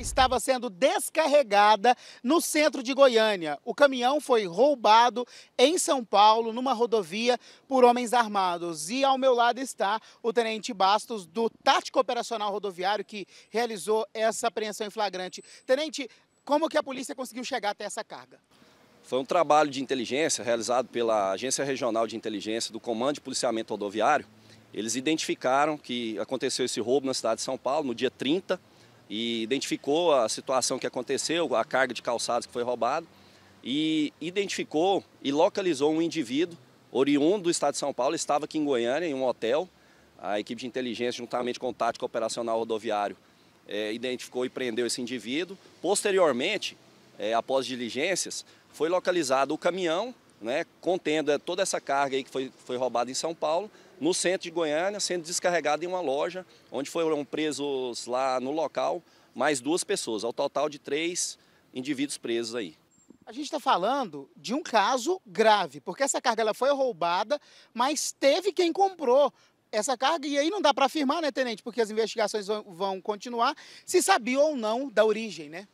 estava sendo descarregada no centro de Goiânia. O caminhão foi roubado em São Paulo, numa rodovia, por homens armados. E ao meu lado está o tenente Bastos, do Tático Operacional Rodoviário, que realizou essa apreensão em flagrante. Tenente, como que a polícia conseguiu chegar até essa carga? Foi um trabalho de inteligência realizado pela Agência Regional de Inteligência do Comando de Policiamento Rodoviário. Eles identificaram que aconteceu esse roubo na cidade de São Paulo no dia 30 e identificou a situação que aconteceu, a carga de calçados que foi roubada, e identificou e localizou um indivíduo oriundo do estado de São Paulo, estava aqui em Goiânia, em um hotel. A equipe de inteligência, juntamente com o tático operacional rodoviário, é, identificou e prendeu esse indivíduo. Posteriormente, é, após diligências, foi localizado o caminhão né, contendo é, toda essa carga aí que foi, foi roubada em São Paulo, no centro de Goiânia, sendo descarregada em uma loja, onde foram presos lá no local mais duas pessoas, ao total de três indivíduos presos aí. A gente está falando de um caso grave, porque essa carga ela foi roubada, mas teve quem comprou essa carga e aí não dá para afirmar, né, tenente, porque as investigações vão continuar, se sabia ou não da origem, né?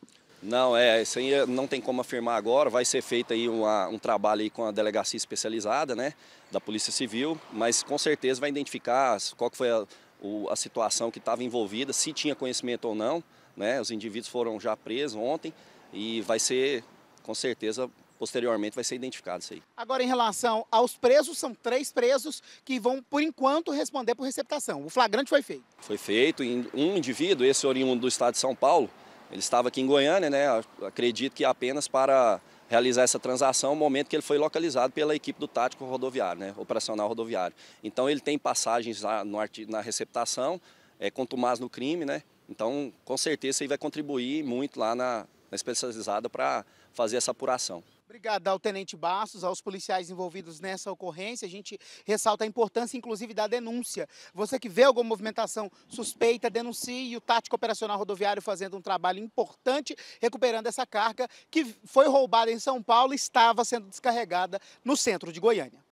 Não, é, isso aí eh, não tem como afirmar agora, vai ser feito aí uma, um trabalho aí com a delegacia especializada, né, da Polícia Civil, mas com certeza vai identificar qual que foi a, o, a situação que estava envolvida, se tinha conhecimento ou não, né, os indivíduos foram já presos ontem e vai ser, com certeza, posteriormente vai ser identificado isso aí. Agora, em relação aos presos, são três presos que vão, por enquanto, responder por receptação. O flagrante foi feito. Foi feito. Um indivíduo, esse oriundo do estado de São Paulo, ele estava aqui em Goiânia, né? Acredito que apenas para realizar essa transação no momento que ele foi localizado pela equipe do tático rodoviário, né? Operacional rodoviário. Então ele tem passagens lá no, na receptação, é contumaz no crime, né? Então, com certeza, ele vai contribuir muito lá na, especializada para fazer essa apuração. Obrigado ao Tenente Bastos, aos policiais envolvidos nessa ocorrência. A gente ressalta a importância, inclusive, da denúncia. Você que vê alguma movimentação suspeita, denuncie. O Tático Operacional Rodoviário fazendo um trabalho importante, recuperando essa carga que foi roubada em São Paulo e estava sendo descarregada no centro de Goiânia.